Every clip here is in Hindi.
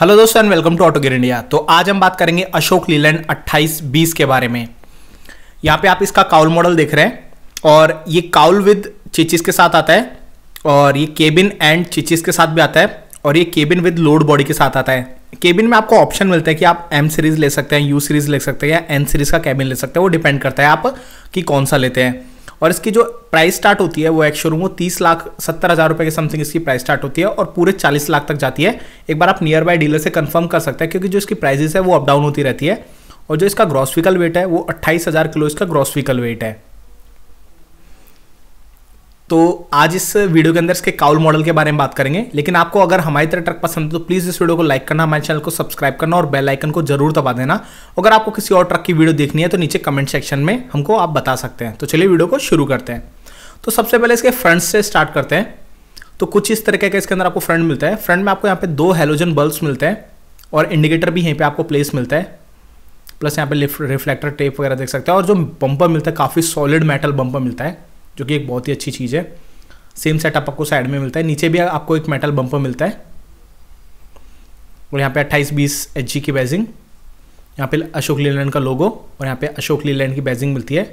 हेलो दोस्तों एंड वेलकम टू ऑटो गिर इंडिया तो आज हम बात करेंगे अशोक लीलैंड 2820 के बारे में यहाँ पे आप इसका काउल मॉडल देख रहे हैं और ये काउल विद चिचिस के साथ आता है और ये केबिन एंड चिचिस के साथ भी आता है और ये केबिन विद लोड बॉडी के साथ आता है केबिन में आपको ऑप्शन मिलता है कि आप एम सीरीज़ ले सकते हैं यू सीरीज़ ले सकते हैं या एन सीरीज़ का केबिन ले सकते हैं वो डिपेंड करता है आप कि कौन सा लेते हैं और इसकी जो प्राइस स्टार्ट होती है वो एक शोरूम वो तीस लाख सत्तर हज़ार रुपये के समथिंग इसकी प्राइस स्टार्ट होती है और पूरे चालीस लाख तक जाती है एक बार आप नियर बाय डीलर से कंफर्म कर सकते हैं क्योंकि जो इसकी प्राइजेस है वो अप डाउन होती रहती है और जो इसका ग्रॉस व्हीकल वेट है वो अट्ठाईस हज़ार किलो इसका ग्रॉस व्हीकल वेट है तो आज इस वीडियो के अंदर इसके काउल मॉडल के बारे में बात करेंगे लेकिन आपको अगर हमारी तरह ट्रक पसंद है तो प्लीज़ इस वीडियो को लाइक करना हमारे चैनल को सब्सक्राइब करना और बेल आइकन को जरूर दबा देना अगर आपको किसी और ट्रक की वीडियो देखनी है तो नीचे कमेंट सेक्शन में हमको आप बता सकते हैं तो चलिए वीडियो को शुरू करते हैं तो सबसे पहले इसके फ्रंट से स्टार्ट करते हैं तो कुछ इस तरीके का इसके अंदर आपको फ्रंट मिलता है फ्रंट में आपको यहाँ पे दो हेलोजन बल्ब्स मिलते हैं और इंडिकेटर भी यहीं पर आपको प्लेस मिलता है प्लस यहाँ पे रिफ्लेक्टर टेप वगैरह देख सकते हैं और जो बम्पर मिलता है काफ़ी सॉलिड मेटल बम्पर मिलता है जो कि एक बहुत ही अच्छी चीज़ है सेम सेटअप आपको साइड में मिलता है नीचे भी आपको एक मेटल बम्पर मिलता है और यहाँ पे 28 बीस एच की बैजिंग यहाँ पे अशोक लीलैंड का लोगो और यहाँ पे अशोक लीलैंड की बैजिंग मिलती है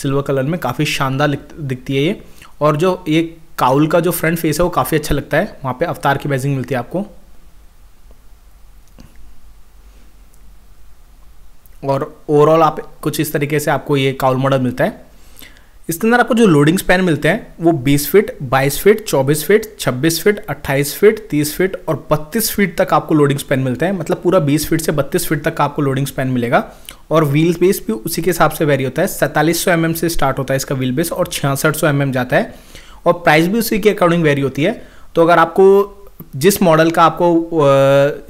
सिल्वर कलर में काफ़ी शानदार दिखती है ये और जो ये काउल का जो फ्रंट फेस है वो काफ़ी अच्छा लगता है वहाँ पे अवतार की बैजिंग मिलती है आपको और ओवरऑल आप कुछ इस तरीके से आपको ये काउल मॉडल मिलता है इसके अंदर आपको जो लोडिंग स्पैन मिलते हैं वो 20 feet 22 feet 24 feet 26 feet 28 feet 30 feet और 32 फीट तक आपको लोडिंग स्पैन मिलते हैं मतलब पूरा 20 फीट से 32 फीट तक आपको लोडिंग स्पैन मिलेगा और व्हील बेस भी उसी के हिसाब से वेरी होता है सैंतालीस सौ mm से स्टार्ट होता है इसका व्हील बेस और छियासठ सौ mm जाता है और प्राइस भी उसी के अकॉर्डिंग वेरी होती है तो अगर आपको जिस मॉडल का आपको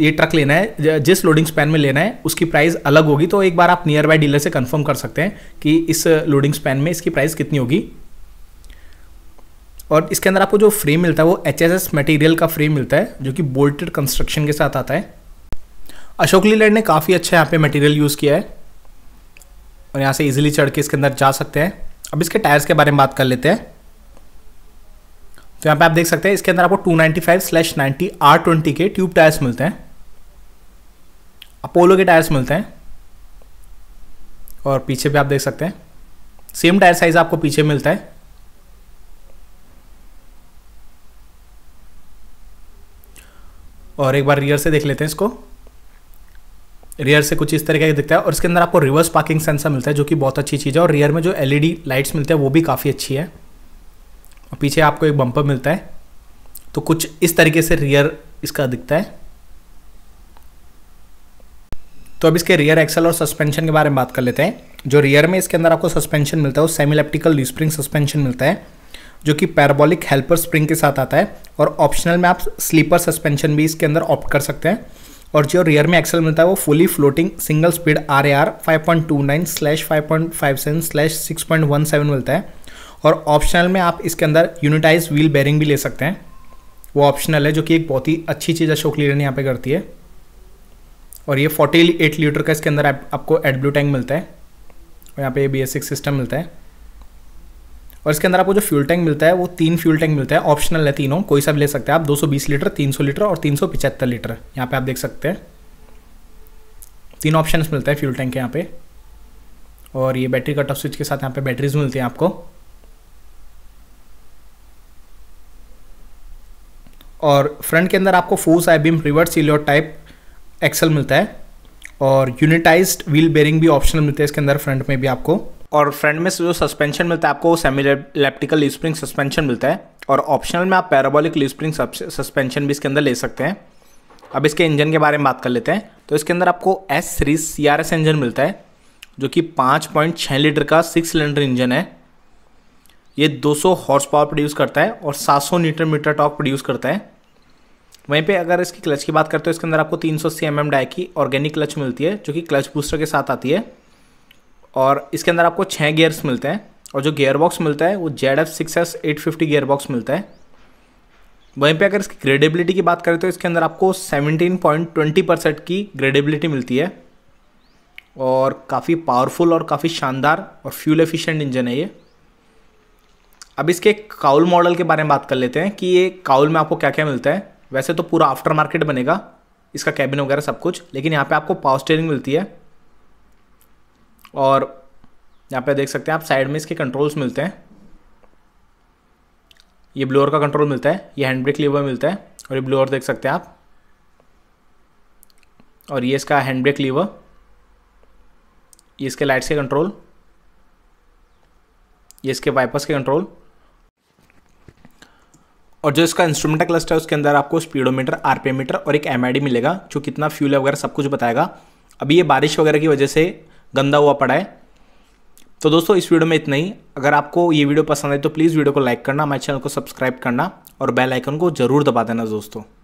ये ट्रक लेना है जिस लोडिंग स्पैन में लेना है उसकी प्राइस अलग होगी तो एक बार आप नियर बाय डीलर से कंफर्म कर सकते हैं कि इस लोडिंग स्पैन में इसकी प्राइस कितनी होगी और इसके अंदर आपको जो फ्रेम मिलता है वो एच एस एस मटेरियल का फ्रेम मिलता है जो कि बोल्टेड कंस्ट्रक्शन के साथ आता है अशोक लीलैंड ने काफ़ी अच्छा यहाँ पे मटेरियल यूज़ किया है और यहाँ से इजीली चढ़ के इसके अंदर जा सकते हैं अब इसके टायर्स के बारे में बात कर लेते हैं तो यहाँ पे आप देख सकते हैं इसके अंदर आपको 295 स्लैश नाइन्टी आर ट्वेंटी के ट्यूब टायर्स मिलते हैं अपोलो के टायर्स मिलते हैं और पीछे भी आप देख सकते हैं सेम टायर साइज आपको पीछे मिलता है और एक बार रियर से देख लेते हैं इसको रियर से कुछ इस तरीके का दिखता है और इसके अंदर आपको रिवर्स पार्किंग सेंसर मिलता है जो कि बहुत अच्छी चीज़ है और रियर में जो एलईडी लाइट्स मिलते हैं वो भी काफ़ी अच्छी है पीछे आपको एक बम्पर मिलता है तो कुछ इस तरीके से रियर इसका दिखता है तो अब इसके रियर एक्सल और सस्पेंशन के बारे में बात कर लेते हैं जो रियर में इसके अंदर आपको सस्पेंशन मिलता है वो सेमिलेप्टिकल स्प्रिंग सस्पेंशन मिलता है जो कि पैराबोलिक हेल्पर स्प्रिंग के साथ आता है और ऑप्शनल में आप स्लीपर सस्पेंशन भी इसके अंदर ऑप्ट कर सकते हैं और जो रियर में एक्सल मिलता है वो fully floating single speed R A R five point two nine slash five point five seven slash six point one seven मिलता है और ऑप्शनल में आप इसके अंदर यूनिटाइज व्हील बैरिंग भी ले सकते हैं वो ऑप्शनल है जो कि एक बहुत ही अच्छी चीज़ अशोक लीलन यहाँ पे करती है और ये 48 लीटर का इसके अंदर आप, आपको एड ब्लू टैंक मिलता है और यहाँ पे ये बी एस सिक्स सिस्टम मिलता है और इसके अंदर आपको जो फ्यूल टैंक मिलता है वो तीन फ्यूल टैंक मिलता है ऑप्शनल है तीनों कोई सा भी ले सकते हैं आप 220 लीटर 300 लीटर और 375 लीटर यहाँ पे आप देख सकते हैं तीन ऑप्शन मिलते हैं फ्यूल टैंक के यहाँ पे और ये बैटरी कट ऑफ स्विच के साथ यहाँ पे बैटरीज मिलती हैं आपको और फ्रंट के अंदर आपको फोर्स आई बीम रिवर्स सीलियर टाइप एक्सल मिलता है और यूनिटाइज व्हील बेरिंग भी ऑप्शनल मिलते हैं इसके अंदर फ्रंट में भी आपको और फ्रंट में जो सस्पेंशन मिलता है आपको सेमी इलेप्टिकल स्प्रिंग सस्पेंशन मिलता है और ऑप्शनल में आप पैराबोलिक स्प्रिंग सस्पेंशन भी इसके अंदर ले सकते हैं अब इसके इंजन के बारे में बात कर लेते हैं तो इसके अंदर आपको S series C R S engine मिलता है जो कि पाँच पॉइंट छः लीटर का सिक्स सिलेंडर इंजन है ये 200 हॉर्स पावर प्रोड्यूस करता है और 700 न्यूटन मीटर टॉक प्रोड्यूस करता है वहीं पे अगर इसकी क्लच की बात करते हो इसके अंदर आपको 300 सौ सी एम डाई की ऑर्गेनिक क्लच मिलती है जो कि क्लच बूस्टर के साथ आती है और इसके अंदर आपको छः गियर्स मिलते हैं और जो गियर बॉक्स मिलता है वो Z F six S eight fifty gear box मिलता है वहीं पे अगर इसकी ग्रेडेबिलिटी की बात करें तो इसके अंदर आपको 17.20 परसेंट की ग्रेडेबिलिटी मिलती है और काफ़ी पावरफुल और काफ़ी शानदार और फ्यूल एफिशिएंट इंजन है ये अब इसके काउल मॉडल के बारे में बात कर लेते हैं कि ये काउल में आपको क्या क्या मिलता है वैसे तो पूरा आफ्टर मार्केट बनेगा इसका कैबिन वगैरह सब कुछ लेकिन यहाँ पे आपको पावर स्टेयरिंग मिलती है और यहाँ पे देख सकते हैं आप साइड में इसके कंट्रोल्स मिलते हैं ये ब्लोअर का कंट्रोल मिलता है ये हैंड ब्रेक लीवर मिलता है और ये ब्लोअर देख सकते हैं आप और ये इसका हैंड ब्रेक लीवर ये इसके लाइट्स के कंट्रोल ये इसके वाइपर्स के कंट्रोल और जो इसका इंस्ट्रूमेंटा क्लस्टर है उसके अंदर आपको स्पीडोमीटर मीटर और एक डी मिलेगा जो कितना फ्यूल है वगैरह सब कुछ बताएगा अभी ये बारिश वगैरह की वजह से गंदा हुआ पड़ा है तो दोस्तों इस वीडियो में इतना ही अगर आपको ये वीडियो पसंद आए तो प्लीज़ वीडियो को लाइक करना हमारे चैनल को सब्सक्राइब करना और बेल आइकन को जरूर दबा देना दोस्तों